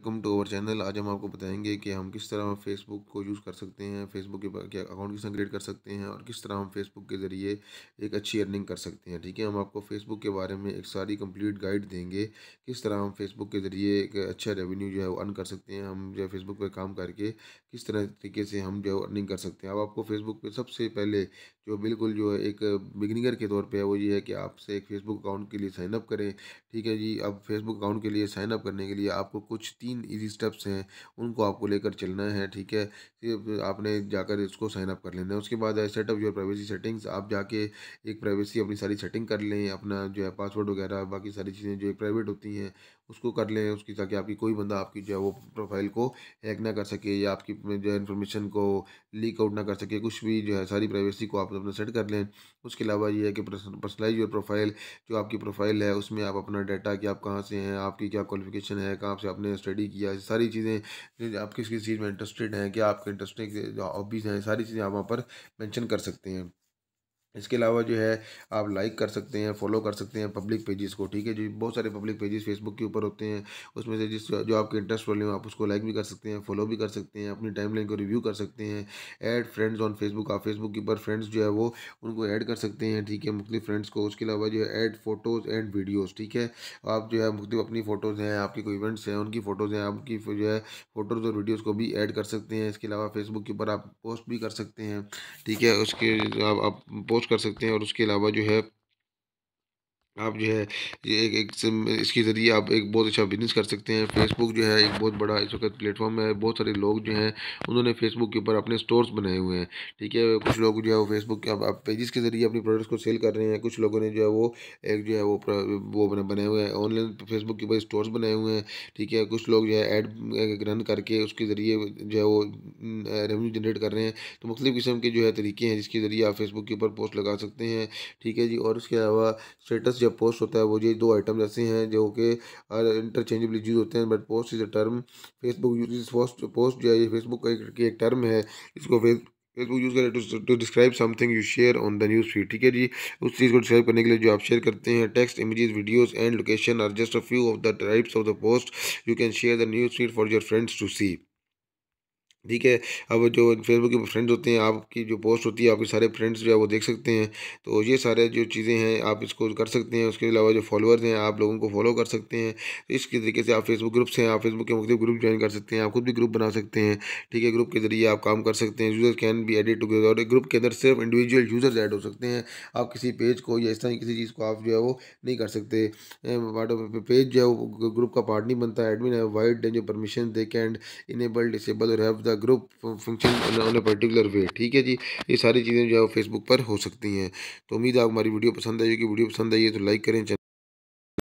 welcome to our channel आज हम आपको बताएंगे कि हम किस तरह फेसबुक को यूज़ कर सकते हैं फेसबुक के क्या अकाउंट किस तरह क्रिएट कर सकते हैं और किस तरह हम फेसबुक के ज़रिए एक अच्छी अर्निंग कर सकते हैं ठीक है हम आपको फेसबुक के बारे में एक सारी कंप्लीट गाइड देंगे किस तरह हम फेसबुक के ज़रिए एक अच्छा रेवेन्यू जो है वो अर्न कर सकते हैं हम जो है फेसबुक पर काम करके किस तरह तरीके से हम जो है अर्निंग कर सकते हैं अब आपको फेसबुक पर सबसे पहले जो बिल्कुल जो है एक बिगनिंगर के तौर पर है वो ये है कि आपसे एक फेसबुक अकाउंट के लिए साइनअप करें ठीक है जी अब फेसबुक अकाउंट के लिए साइनअप करने के लिए आपको कुछ तीन तीन इजी स्टेप्स हैं उनको आपको लेकर चलना है ठीक है आपने जाकर इसको साइन अप कर लेना है उसके बाद सेटअप योर प्राइवेसी सेटिंग्स आप जाके एक प्राइवेसी अपनी सारी सेटिंग कर लें अपना जो है पासवर्ड वगैरह बाकी सारी चीज़ें जो प्राइवेट होती हैं उसको कर लें उसकी ताकि आपकी कोई बंदा आपकी जो है वो प्रोफाइल को हैक ना कर सके या आपकी जो है इन्फॉर्मेशन को लीक आउट ना कर सके कुछ भी जो है सारी प्राइवेसी को आप अपना सेट कर लें उसके अलावा ये है कि पर्सनलाइज योर प्रोफाइल जो आपकी प्रोफाइल है उसमें आप अपना डाटा कि आप कहाँ से हैं आपकी क्या क्वालिफिकेशन है कहाँ से आपने स्टडी स्टडी किया सारी चीज़ें आप किस किस चीज़ में इंटरेस्टेड हैं क्या आपके इंटरेस्टिंग हॉबीज़ हैं सारी चीज़ें आप वहाँ पर मैंशन कर सकते हैं इसके अलावा जो है आप लाइक कर सकते हैं फॉलो कर सकते हैं पब्लिक पेजेस को ठीक है जो बहुत सारे पब्लिक पेजेस फेसबुक के ऊपर होते हैं उसमें से जिस जो आपके इंटरेस्ट वाले हो आप उसको लाइक भी कर सकते हैं फॉलो भी कर सकते हैं अपनी टाइमलाइन को रिव्यू कर सकते हैं ऐड फ्रेंड्स ऑन फेसबुक आप फेसबुक के ऊपर फ्रेंड्स जो है वो उनको ऐड कर सकते हैं ठीक है मुख्तु फ्रेंड्स को उसके अलावा जो है ऐड फोटोज़ एंड वीडियोज़ ठीक है आप जो है मुख्तु अपनी फ़ोटोज़ हैं आपके कोई इवेंट्स हैं उनकी फ़ोटोज़ हैं आपकी जो है फ़ोटोज़ और वीडियोज़ को भी ऐड कर सकते हैं इसके अलावा फेसबुक के ऊपर आप पोस्ट भी कर सकते हैं ठीक है उसके आप पोस्ट पोस्ट कर सकते हैं और उसके अलावा जो है आप जो है ये एक, एक इसके ज़रिए आप एक बहुत अच्छा बिजनेस कर सकते हैं फेसबुक जो है एक बहुत बड़ा इस वक्त प्लेटफॉर्म है बहुत सारे लोग जो हैं उन्होंने फेसबुक के ऊपर अपने स्टोर्स बनाए हुए हैं ठीक है कुछ लोग जो है वो फेसबुक के आप पेजेस के ज़रिए अपने प्रोडक्ट्स को सेल कर रहे हैं कुछ लोगों ने जो है वो एक जो है वो वो बनाए हुए हैं ऑनलाइन फेसबुक के ऊपर स्टोर्स बनाए हुए हैं ठीक है कुछ लोग जो है एड रन करके उसके ज़रिए जो है वो रेवन्यू जनरेट कर रहे हैं तो मुख्तु किस्म के जो है तरीके हैं जिसके ज़रिए आप फेसबुक के ऊपर पोस्ट लगा सकते हैं ठीक है जी और उसके अलावा स्टेटस या पोस्ट होता है वो ये दो आइटम ऐसे हैं जो कि इंटरचेंजेबली यूज होते हैं but post is a term Facebook use post post जो है ये फेसबुक की एक टर्म है इसको फेसबुक फेसबुक यूज़ करें to describe something you share on the news feed ठीक है जी उस चीज़ को डिस्क्राइब करने के लिए जो आप शेयर करते हैं text images videos and location are just a few of the types of the post you can share the news feed for your friends to see ठीक है अब जो फेसबुक के फ्रेंड्स होते हैं आपकी जो पोस्ट होती है आपके सारे फ्रेंड्स जो है वो देख सकते हैं तो ये सारे जो चीज़ें हैं आप इसको कर सकते हैं उसके अलावा जो फॉलोअर्स हैं आप लोगों को फॉलो कर सकते हैं तो इस तरीके से आप फेसबुक ग्रुप्स हैं आप फेसबुक के मुख्य ग्रुप ज्वाइन कर सकते हैं आप खुद भी ग्रुप बना सकते हैं ठीक है ग्रुप के जरिए आप काम कर सकते हैं यूजर्स कैन भी एडिट टूगेदर और ग्रुप के अंदर सिर्फ इंडिविजुअल यूज़र्स एड हो सकते हैं आप किसी पेज को या इस तरह किसी चीज़ को आप जो है वो नहीं कर सकते पेज जो है वो ग्रुप का पार्ट नहीं बनता एडमिन है वाइड जो परमिशन दे कैंड इनेबल डिसेबल और have the group function on a particular way ठीक है जी ये सारी चीज़ें जो है फेसबुक पर हो सकती हैं तो उम्मीद है आप हमारी वीडियो पसंद आई होगी वीडियो पसंद आई है तो लाइक करें